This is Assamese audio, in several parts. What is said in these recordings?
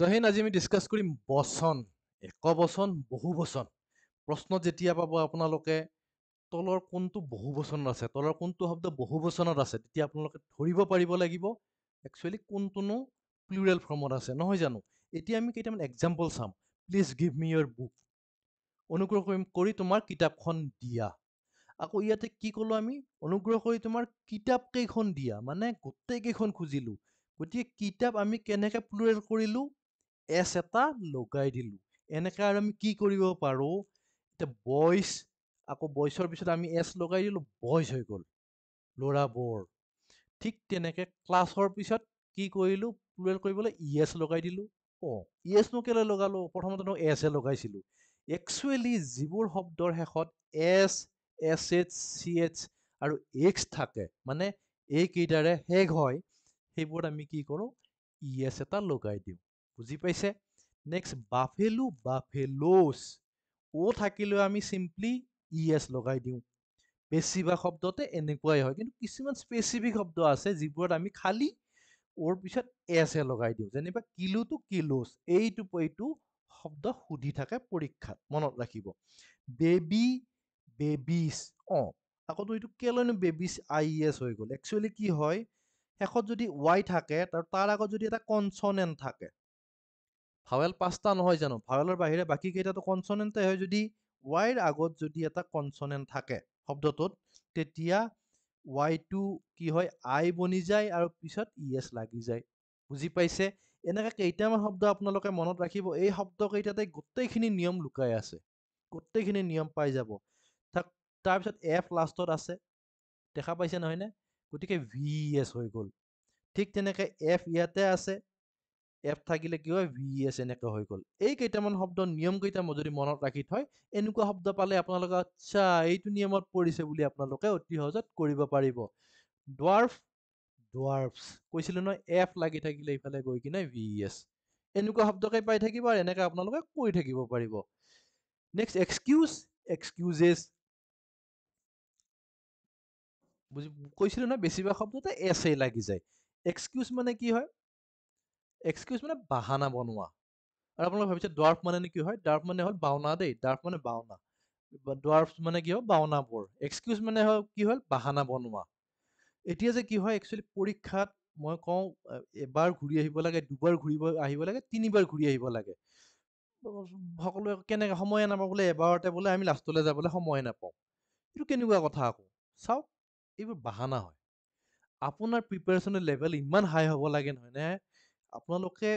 জহেন আজি আমি ডিছকাছ কৰিম বচন এক বচন বহু বচন প্ৰশ্ন যেতিয়া পাব আপোনালোকে তলৰ কোনটো বহু বচনত আছে তলৰ কোনটো শব্দ বহু বচনত আছে তেতিয়া আপোনালোকে ধৰিব পাৰিব লাগিব একচুৱেলি কোনটোনো প্লুৰেল ফৰ্মত আছে নহয় জানো এতিয়া আমি কেইটামান এক্সাম্পল চাম please give me your book অনুগ্ৰহ কৰিম কৰি তোমাৰ কিতাপখন দিয়া আকৌ ইয়াতে কি ক'লোঁ আমি অনুগ্ৰহ কৰি তোমাৰ কিতাপকেইখন দিয়া মানে গোটেইকেইখন খুজিলোঁ গতিকে কিতাপ আমি কেনেকৈ প্লুৰেল কৰিলোঁ এছ এটা লগাই দিলো এনেকে আৰু আমি কি কৰিব পাৰোঁ এতিয়া বইচ আকৌ বইচৰ পিছত আমি এছ লগাই দিলো বইচ হৈ গ'ল ল'ৰাবোৰ ঠিক তেনেকে ক্লাছৰ পিছত কি কৰিলো প্লুৱেল কৰিবলৈ ই এছ লগাই দিলোঁ অঁ ই এছনো কেলৈ লগালো প্ৰথমতে নো এছ এ লগাইছিলো একচুৱেলি যিবোৰ শব্দৰ শেষত S S H C H আৰু এক্স থাকে মানে এইকেইটাৰে শেষ হয় সেইবোৰত আমি কি কৰোঁ ই এছ এটা লগাই দিওঁ বুজি পাইছে নেক্সট বাফেলো বাফেলোছ অ' থাকিলেও আমি চিম্পলি ই এছ লগাই দিওঁ বেছিভাগ শব্দতে এনেকুৱাই হয় কিন্তু কিছুমান স্পেচিফিক শব্দ আছে যিবোৰত আমি খালী অ'ৰ পিছত এছ এ লগাই দিওঁ যেনিবা কিলোটো কিলোছ এইটো এইটো শব্দ সুধি থাকে পৰীক্ষাত মনত ৰাখিব বেবী বেবিছ অঁ আকৌতো এইটো কেলৈনো বেবিছ আই এছ হৈ গ'ল একচুৱেলি কি হয় শেষত যদি ৱাই থাকে তাৰ আগত যদি এটা কনচনেণ্ট থাকে ভাৱেল পাঁচটা নহয় জানো ভাৱেলৰ বাহিৰে বাকী বাকীকেইটাতো কনচনেণ্টে হয় যদি ৱাইৰ আগত যদি এটা কনচনেণ্ট থাকে শব্দটোত তেতিয়া ৱাইটো কি হয় আই বনি যায় আৰু পিছত ই এছ লাগি যায় বুজি পাইছে এনেকৈ কেইটামান শব্দ আপোনালোকে মনত ৰাখিব এই শব্দকেইটাতে গোটেইখিনি নিয়ম লুকাই আছে গোটেইখিনি নিয়ম পাই যাব তাৰপিছত এফ লাষ্টত আছে দেখা পাইছে নহয়নে গতিকে ভি এছ হৈ গ'ল ঠিক তেনেকৈ এফ ইয়াতে আছে এফ থাকিলে কি হয় ভি এছ এনেকৈ হৈ গ'ল এই কেইটামান শব্দ নিয়মকেইটা মই যদি মনত ৰাখি থয় এনেকুৱা শব্দ পালে আপোনালোকে আচ্ছা এইটো নিয়মত পৰিছে বুলি আপোনালোকে অতি সহজত কৰিব পাৰিব ডোৱাৰ্ফ ডোৱাৰ্ফছ কৈছিলোঁ নহয় এফ লাগি থাকিলে ইফালে গৈ কিনে ভি এছ এনেকুৱা শব্দকে পাই থাকিব আৰু এনেকে আপোনালোকে কৰি থাকিব পাৰিব নেক্সট এক্সকিউজ এক্সকিউজেছ বুজি কৈছিলোঁ নহয় বেছিভাগ শব্দতে এছ এ লাগি যায় এক্সকিউজ মানে কি হয় এক্সকিউজ মানে বাহানা বনোৱা আৰু আপোনালোকে ভাবিছে ডাৰ্ফ মানে কি হয় ডাৰ্ফ মানে হ'ল বাওনা দেই ডাৰ্ফ মানে বাওনা ডাৰ্ফ মানে কি হ'ল বাওনাবোৰ এক্সকিউজ মানে হ'ল কি হ'ল বাহানা বনোৱা এতিয়া যে কি হয় একচুৱেলি পৰীক্ষাত মই কওঁ এবাৰ ঘূৰি আহিব লাগে দুবাৰ ঘূৰিব আহিব লাগে তিনিবাৰ ঘূৰি আহিব লাগে সকলোৱে কেনেকৈ সময়ে নাপাওঁ বোলে এবাৰতে বোলে আমি লাষ্টলৈ যাবলৈ সময়ে নাপাওঁ এইটো কেনেকুৱা কথা আকৌ চাওক এইবোৰ বাহানা হয় আপোনাৰ প্ৰিপেৰেশ্যনৰ লেভেল ইমান হাই হ'ব লাগে নহয়নে আপোনালোকে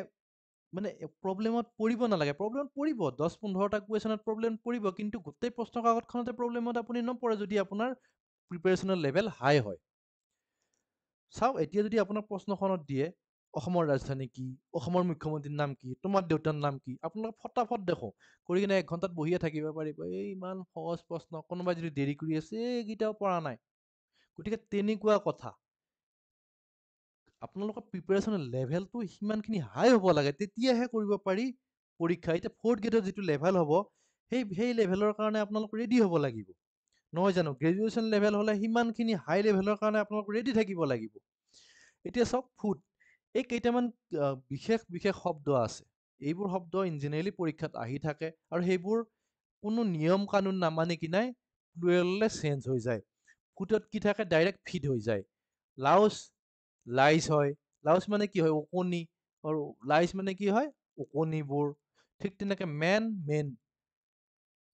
মানে প্ৰব্লেমত পৰিব নালাগে প্ৰব্লেমত পৰিব দহ পোন্ধৰটা কুৱেশ্যনত প্ৰব্লেম পৰিব কিন্তু গোটেই প্ৰশ্ন কাকতখনতে প্ৰব্লেমত আপুনি নপৰে যদি আপোনাৰ প্ৰিপেৰেশ্যনৰ লেভেল হাই হয় চাওক এতিয়া যদি আপোনাৰ প্ৰশ্নখনত দিয়ে অসমৰ ৰাজধানী কি অসমৰ মুখ্যমন্ত্ৰীৰ নাম কি তোমাৰ দেউতাৰ নাম কি আপোনালোকে ফটাফট দেখোঁ কৰি কিনে এক ঘণ্টাত বহিয়ে থাকিব পাৰিব এই ইমান সহজ প্ৰশ্ন কোনোবাই যদি দেৰি কৰি আছে এইকেইটাও পৰা নাই গতিকে তেনেকুৱা কথা আপোনালোকৰ প্ৰিপেৰেশ্যনৰ লেভেলটো সিমানখিনি হাই হ'ব লাগে তেতিয়াহে কৰিব পাৰি পৰীক্ষা এতিয়া ফ'ৰ্থ গ্ৰেডৰ যিটো লেভেল হ'ব সেই সেই লেভেলৰ কাৰণে আপোনালোক ৰেডি হ'ব লাগিব নহয় জানো গ্ৰেজুৱেশ্যন লেভেল হ'লে সিমানখিনি হাই লেভেলৰ কাৰণে আপোনালোক ৰেডি থাকিব লাগিব এতিয়া চাওক ফুড এই কেইটামান বিশেষ বিশেষ শব্দ আছে এইবোৰ শব্দ ইঞ্জিনিয়াৰেলি পৰীক্ষাত আহি থাকে আৰু সেইবোৰ কোনো নিয়ম কানুন নামানি কি নাই প্লুৱেললৈ চেঞ্জ হৈ যায় কুটত কি থাকে ডাইৰেক্ট ফিট হৈ যায় লাউচ লাইচ হয় লাউজ মানে কি হয় ওকণি আৰু লাইচ মানে কি হয় ওকণিবোৰ ঠিক তেনেকে মেন মেন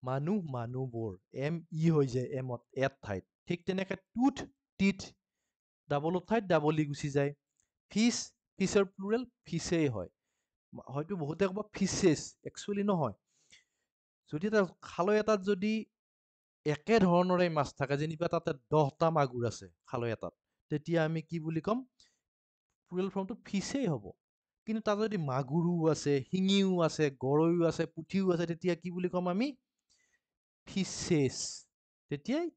মানুহ মানুহবোৰ এম ই e হৈ যায় এমত এট ঠাইত ঠিক তেনেকে টুথ টিথ ডাবল ঠাইত ডাবল ই গুচি যায় ফিচ ফিচৰ প্লুৰেল ফিচেই হয় হয়তো বহুতে ক'ব ফিচেছ একচুৱেলি নহয় যদি এটা খালৈ এটাত যদি একে ধৰণৰে মাছ থাকে যেনিবা তাতে দহটা মাগুৰ আছে খালৈ এটাত তেতিয়া আমি কি বুলি ক'ম প্ৰিয়েল ফৰ্মটো ফিছেই হ'ব কিন্তু তাত যদি মাগুৰো আছে শিঙিও আছে গৰৈও আছে পুঠিও আছে তেতিয়া কি বুলি ক'ম আমি ফিচেছ তেতিয়াই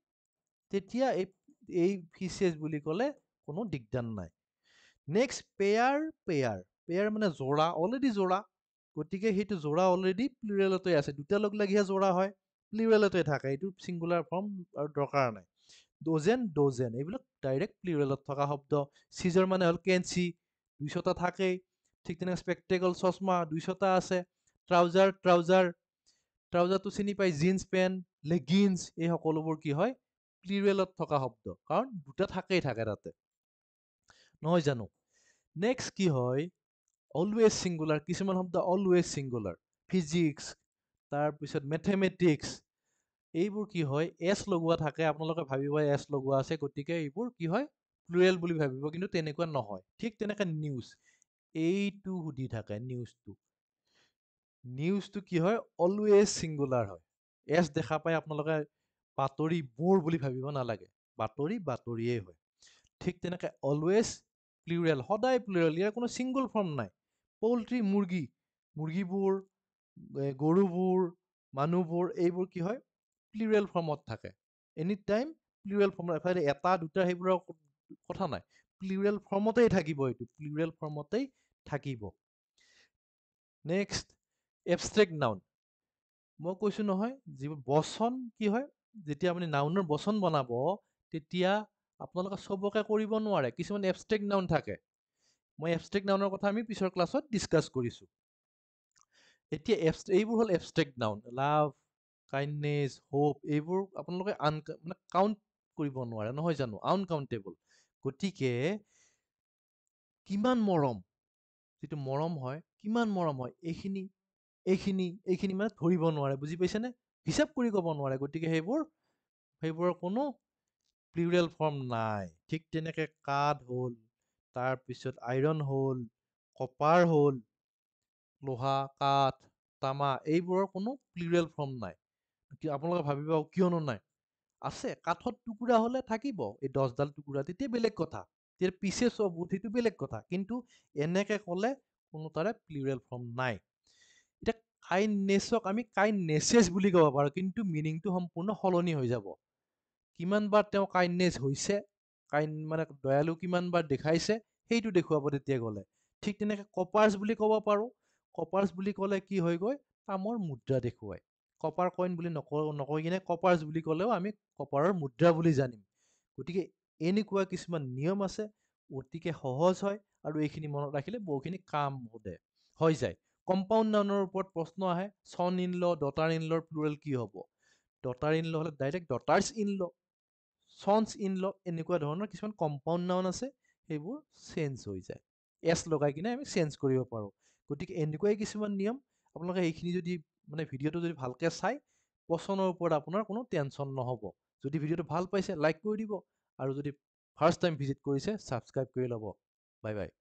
তেতিয়া এই এই ফিচেছ বুলি ক'লে কোনো দিগদাৰ নাই নেক্সট পেয়াৰ পেয়াৰ পেয়াৰ মানে জোৰা অলৰেডি জোৰা গতিকে সেইটো জোৰা অলৰেডি প্লুৰেলতে আছে দুটা লগ লাগিহে জোৰা হয় প্লিৰেলতে থাকে এইটো ছিংগুলাৰ ফৰ্ম আৰু দৰকাৰ নাই ডজেন ডজেন এইবিলাক ডাইৰেক্ট প্লিৰেলত থকা শব্দ চিজৰ মানে হ'ল কেঞ্চি দুইশটা থাকেই ঠিক তেনেকৈ স্পেক্টেকল চচমা দুইশটা আছে ট্ৰাউজাৰ ট্ৰাউজাৰ ট্ৰাউজাৰটো চিনি পাই জিন্স পেণ্ট লেগিন্ছ এই সকলোবোৰ কি হয় প্লিৰেলত থকা শব্দ কাৰণ দুটা থাকেই থাকে তাতে নহয় জানো নেক্সট কি হয় অলৱেজ ছিংগুলাৰ কিছুমান শব্দ অলৱেজ ছিংগুলাৰ ফিজিক্স তাৰপিছত মেথেমেটিক্স এইবোৰ কি হয় এছ লগোৱা থাকে আপোনালোকে ভাবিব এছ লগোৱা আছে গতিকে এইবোৰ কি হয় প্লুৰেল বুলি ভাবিব কিন্তু তেনেকুৱা নহয় ঠিক তেনেকৈ নিউজ এইটো সুধি থাকে নিউজটো নিউজটো কি হয় অলৱেজ ছিংগুলাৰ হয় এছ দেখা পাই আপোনালোকে বাতৰি বোৰ বুলি ভাবিব নালাগে বাতৰি বাতৰিয়েই হয় ঠিক তেনেকৈ অলৱেজ প্লুৰেল সদায় প্লুৰেল ইয়াৰ কোনো ছিংগুল ফৰ্ম নাই পউল্ট্ৰি মুৰ্গী মুৰ্গীবোৰ গৰুবোৰ মানুহবোৰ এইবোৰ কি হয় প্লিৰেল ফৰ্মত থাকে এনি টাইম প্লিৰেল ফৰ্মত এফালে এটা দুটা সেইবোৰৰ কথা নাই প্লিৰেল ফৰ্মতেই থাকিব এইটো প্লিৰেল ফৰ্মতেই থাকিব নেক্সট এবষ্ট্ৰেক্ট নাউন মই কৈছোঁ নহয় যিবোৰ বচন কি হয় যেতিয়া আপুনি নাউনৰ বচন বনাব তেতিয়া আপোনালোকে চবকে কৰিব নোৱাৰে কিছুমান এবষ্ট্ৰেক্ট নাউন থাকে মই এবষ্ট্ৰেক্ট নাউনৰ কথা আমি পিছৰ ক্লাছত ডিছকাছ কৰিছোঁ এতিয়া এবষ্ট এইবোৰ হ'ল abstract noun love kindness hope এইবোৰ আপোনালোকে আন মানে কাউণ্ট কৰিব নোৱাৰে নহয় জানো আনকাউণ্টেবল গতিকে কিমান মৰম যিটো মৰম হয় কিমান মৰম হয় এইখিনি এইখিনি এইখিনি মানে ধৰিব নোৱাৰে বুজি পাইছেনে হিচাপ কৰি ক'ব নোৱাৰে গতিকে সেইবোৰ সেইবোৰৰ কোনো প্লিউৰেল ফৰ্ম নাই ঠিক তেনেকে কাঠ হ'ল তাৰপিছত আইৰণ হ'ল কপাৰ হ'ল লোহা কাঠ তামা এইবোৰৰ কোনো প্লিউৰেল ফৰ্ম নাই আপোনালোকে ভাবিব কিয়নো নাই আছে কাঠত টুকুৰা হ'লে থাকিব এই দহডাল টুকুৰা তেতিয়া বেলেগ কথা তেতিয়া পিছে চব সেইটো বেলেগ কথা কিন্তু এনেকে ক'লে কোনো তাৰে প্লিউৰেল ফৰ্ম নাই এতিয়া কাইণ্ডনেছক আমি কাইণ্ডনেছেছ বুলি ক'ব পাৰো কিন্তু মিনিংটো সম্পূৰ্ণ সলনি হৈ যাব কিমান বাৰ তেওঁ কাইণ্ডনেছ হৈছে কাইণ্ড মানে দয়ালু কিমান বাৰ দেখাইছে সেইটো দেখুৱাব তেতিয়া গ'লে ঠিক তেনেকে কপাৰ্ছ বুলি ক'ব পাৰো কপাৰ্ছ বুলি ক'লে কি গৈ কামৰ মুদ্ৰা দেখুৱায় কপাৰ কইন বুলি নক নকৈ কিনে কপাৰ্চ বুলি ক'লেও আমি কপাৰৰ মুদ্ৰা বুলি জানিম গতিকে এনেকুৱা কিছুমান নিয়ম আছে অতিকে সহজ হয় আৰু এইখিনি মনত ৰাখিলে বহুখিনি কাম সোধে হৈ যায় কম্পাউণ্ড নাউনৰ ওপৰত প্ৰশ্ন আহে চন ইন ল ডটাৰ ইন লৰ প্লুৰেল কি হ'ব ডটাৰ ইন ল হ'লে direct daughters' in law চনছ in law এনেকুৱা ধৰণৰ কিছুমান কম্পাউণ্ড নাউন আছে সেইবোৰ চেঞ্জ হৈ যায় এছ লগাই কিনে আমি চেঞ্জ কৰিব পাৰোঁ গতিকে এনেকুৱাই কিছুমান নিয়ম আপোনালোকে এইখিনি যদি মানে ভিডিঅ'টো যদি ভালকৈ চাই কোশ্চনৰ ওপৰত আপোনাৰ কোনো টেনশ্যন নহ'ব যদি ভিডিঅ'টো ভাল পাইছে লাইক কৰি দিব আৰু যদি ফাৰ্ষ্ট টাইম ভিজিট কৰিছে ছাবস্ক্ৰাইব কৰি ল'ব বাই বাই